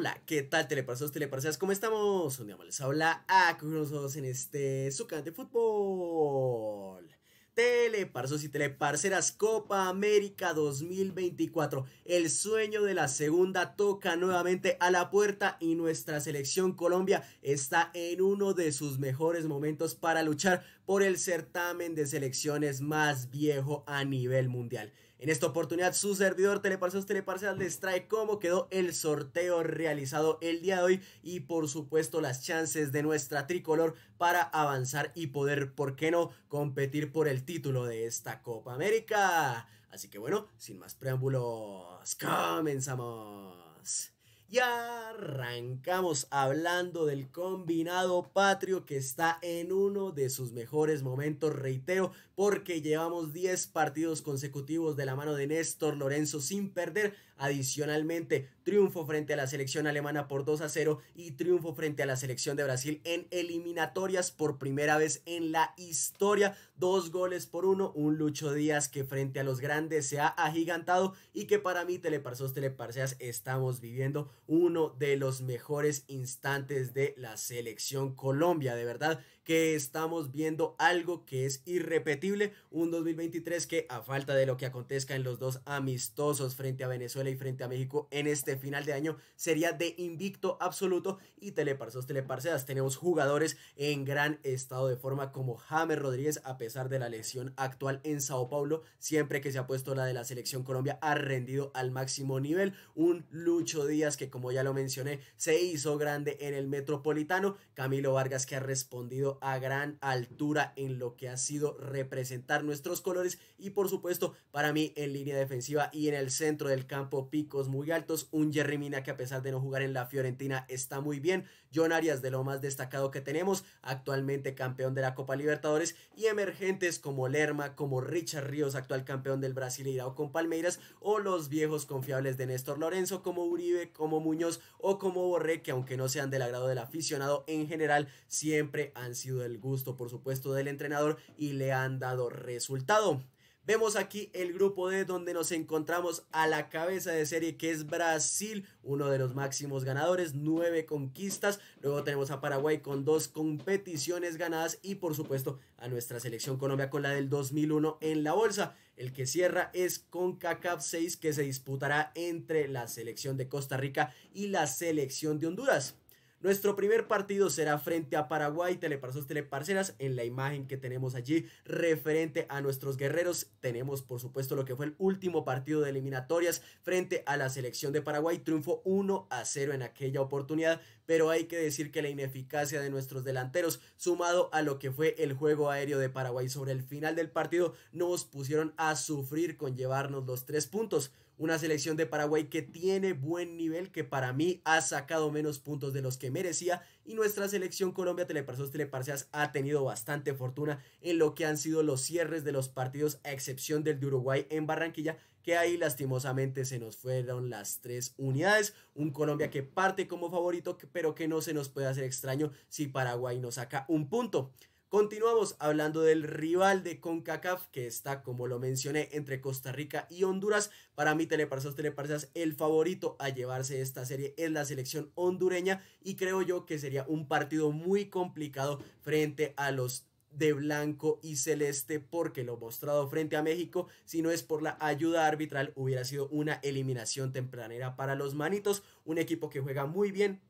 Hola, ¿qué tal teleparceros, teleparceras? ¿Cómo estamos? Un día más les habla a nosotros en este su de fútbol. Teleparceros y teleparceras, Copa América 2024. El sueño de la segunda toca nuevamente a la puerta y nuestra selección Colombia está en uno de sus mejores momentos para luchar por el certamen de selecciones más viejo a nivel mundial. En esta oportunidad su servidor Teleparceos Teleparcial les trae cómo quedó el sorteo realizado el día de hoy y por supuesto las chances de nuestra tricolor para avanzar y poder, ¿por qué no?, competir por el título de esta Copa América. Así que bueno, sin más preámbulos, comenzamos. Ya arrancamos hablando del combinado patrio que está en uno de sus mejores momentos, reitero, porque llevamos 10 partidos consecutivos de la mano de Néstor Lorenzo sin perder. Adicionalmente, triunfo frente a la selección alemana por 2 a 0 y triunfo frente a la selección de Brasil en eliminatorias por primera vez en la historia. Dos goles por uno, un Lucho Díaz que frente a los grandes se ha agigantado y que para mí, Teleparsos Teleparseas, estamos viviendo uno de los mejores instantes de la selección Colombia. De verdad, que estamos viendo algo que es irrepetible, un 2023 que a falta de lo que acontezca en los dos amistosos frente a Venezuela y frente a México en este final de año sería de invicto absoluto y teleparsos teleparceas, tenemos jugadores en gran estado de forma como James Rodríguez a pesar de la lesión actual en Sao Paulo, siempre que se ha puesto la de la selección Colombia ha rendido al máximo nivel, un Lucho Díaz que como ya lo mencioné se hizo grande en el Metropolitano, Camilo Vargas que ha respondido a gran altura en lo que ha sido representar nuestros colores y por supuesto para mí en línea defensiva y en el centro del campo picos muy altos, un Jerry Mina que a pesar de no jugar en la Fiorentina está muy bien, John Arias de lo más destacado que tenemos, actualmente campeón de la Copa Libertadores y emergentes como Lerma, como Richard Ríos, actual campeón del Brasil e irado con Palmeiras o los viejos confiables de Néstor Lorenzo como Uribe, como Muñoz o como Borré que aunque no sean del agrado del aficionado en general siempre han sido del el gusto, por supuesto, del entrenador y le han dado resultado. Vemos aquí el grupo de donde nos encontramos a la cabeza de serie que es Brasil, uno de los máximos ganadores, nueve conquistas. Luego tenemos a Paraguay con dos competiciones ganadas y por supuesto a nuestra selección Colombia con la del 2001 en la bolsa. El que cierra es con Cup 6 que se disputará entre la selección de Costa Rica y la selección de Honduras. Nuestro primer partido será frente a Paraguay, Telepasos, teleparceras, en la imagen que tenemos allí referente a nuestros guerreros. Tenemos, por supuesto, lo que fue el último partido de eliminatorias frente a la selección de Paraguay, triunfo 1 a 0 en aquella oportunidad, pero hay que decir que la ineficacia de nuestros delanteros, sumado a lo que fue el juego aéreo de Paraguay sobre el final del partido, nos pusieron a sufrir con llevarnos los tres puntos. Una selección de Paraguay que tiene buen nivel, que para mí ha sacado menos puntos de los que merecía. Y nuestra selección Colombia Teleparsos Teleparseas ha tenido bastante fortuna en lo que han sido los cierres de los partidos, a excepción del de Uruguay en Barranquilla, que ahí lastimosamente se nos fueron las tres unidades. Un Colombia que parte como favorito, pero que no se nos puede hacer extraño si Paraguay nos saca un punto. Continuamos hablando del rival de CONCACAF que está, como lo mencioné, entre Costa Rica y Honduras. Para mí, Teleparzas, teleparsas, el favorito a llevarse esta serie es la selección hondureña y creo yo que sería un partido muy complicado frente a los de blanco y celeste porque lo mostrado frente a México, si no es por la ayuda arbitral, hubiera sido una eliminación tempranera para los manitos, un equipo que juega muy bien,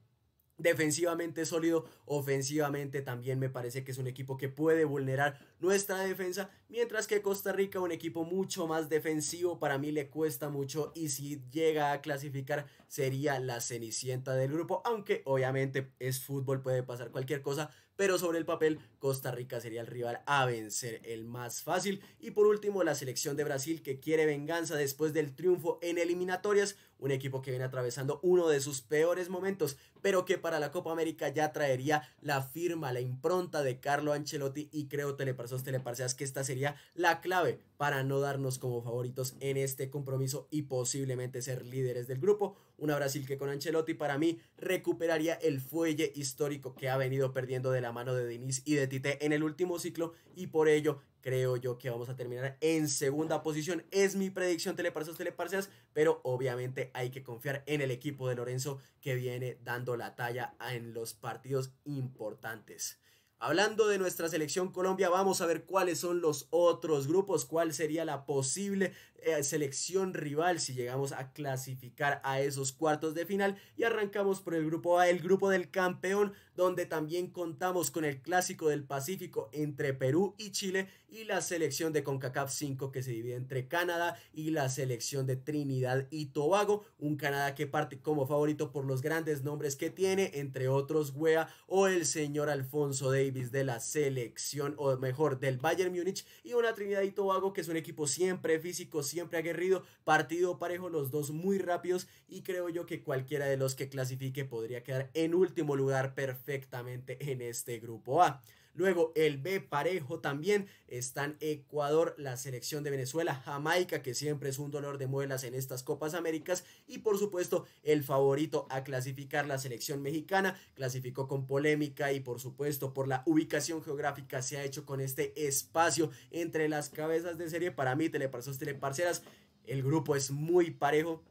defensivamente sólido, ofensivamente también me parece que es un equipo que puede vulnerar nuestra defensa, mientras que Costa Rica un equipo mucho más defensivo, para mí le cuesta mucho y si llega a clasificar sería la cenicienta del grupo, aunque obviamente es fútbol, puede pasar cualquier cosa, pero sobre el papel Costa Rica sería el rival a vencer, el más fácil. Y por último, la selección de Brasil que quiere venganza después del triunfo en eliminatorias, un equipo que viene atravesando uno de sus peores momentos, pero que para la Copa América ya traería la firma, la impronta de Carlo Ancelotti y creo teleparseas, que esta sería la clave para no darnos como favoritos en este compromiso y posiblemente ser líderes del grupo una Brasil que con Ancelotti para mí recuperaría el fuelle histórico que ha venido perdiendo de la mano de Diniz y de Tite en el último ciclo y por ello creo yo que vamos a terminar en segunda posición. Es mi predicción, teleparcias, teleparcias, pero obviamente hay que confiar en el equipo de Lorenzo que viene dando la talla en los partidos importantes. Hablando de nuestra selección Colombia, vamos a ver cuáles son los otros grupos, cuál sería la posible eh, selección rival si llegamos a clasificar a esos cuartos de final. Y arrancamos por el grupo A, el grupo del campeón, donde también contamos con el clásico del Pacífico entre Perú y Chile y la selección de CONCACAF 5 que se divide entre Canadá y la selección de Trinidad y Tobago, un Canadá que parte como favorito por los grandes nombres que tiene, entre otros Wea o el señor Alfonso Davis de la selección, o mejor, del Bayern Múnich, y una Trinidad y Tobago que es un equipo siempre físico, siempre aguerrido, partido parejo, los dos muy rápidos, y creo yo que cualquiera de los que clasifique podría quedar en último lugar perfecto perfectamente en este grupo A. Luego el B parejo también están Ecuador, la selección de Venezuela, Jamaica, que siempre es un dolor de muelas en estas Copas Américas, y por supuesto el favorito a clasificar la selección mexicana, clasificó con polémica y por supuesto por la ubicación geográfica se ha hecho con este espacio entre las cabezas de serie. Para mí, teleparceras, teleparceras, el grupo es muy parejo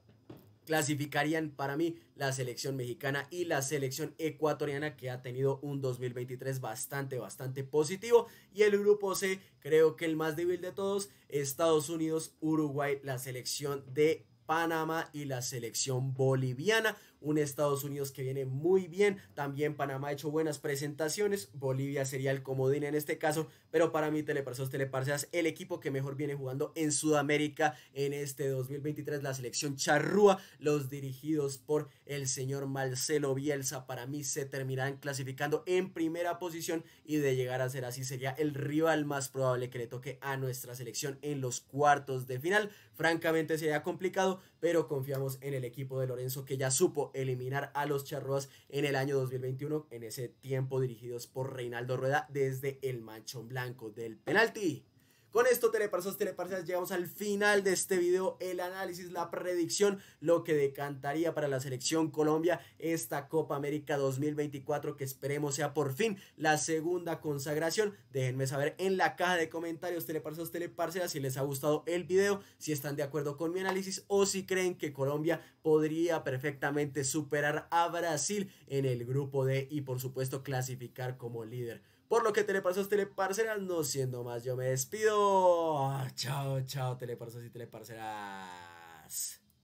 clasificarían para mí la selección mexicana y la selección ecuatoriana que ha tenido un 2023 bastante, bastante positivo. Y el grupo C, creo que el más débil de todos, Estados Unidos, Uruguay, la selección de Panamá y la selección boliviana un Estados Unidos que viene muy bien, también Panamá ha hecho buenas presentaciones, Bolivia sería el comodín en este caso, pero para mí teleparseos, Teleparceas, el equipo que mejor viene jugando en Sudamérica en este 2023, la selección charrúa, los dirigidos por el señor Marcelo Bielsa, para mí se terminarán clasificando en primera posición y de llegar a ser así sería el rival más probable que le toque a nuestra selección en los cuartos de final. Francamente sería complicado, pero confiamos en el equipo de Lorenzo que ya supo eliminar a los Charroas en el año 2021, en ese tiempo dirigidos por Reinaldo Rueda desde el manchón blanco del penalti. Con esto, Teleparceos teleparsas, llegamos al final de este video, el análisis, la predicción, lo que decantaría para la selección Colombia esta Copa América 2024 que esperemos sea por fin la segunda consagración. Déjenme saber en la caja de comentarios, teleparsos, teleparsas, si les ha gustado el video, si están de acuerdo con mi análisis o si creen que Colombia podría perfectamente superar a Brasil en el grupo D y por supuesto clasificar como líder. Por lo que teleparceras, teleparceras, no siendo más, yo me despido. Chao, chao, teleparceras y teleparceras.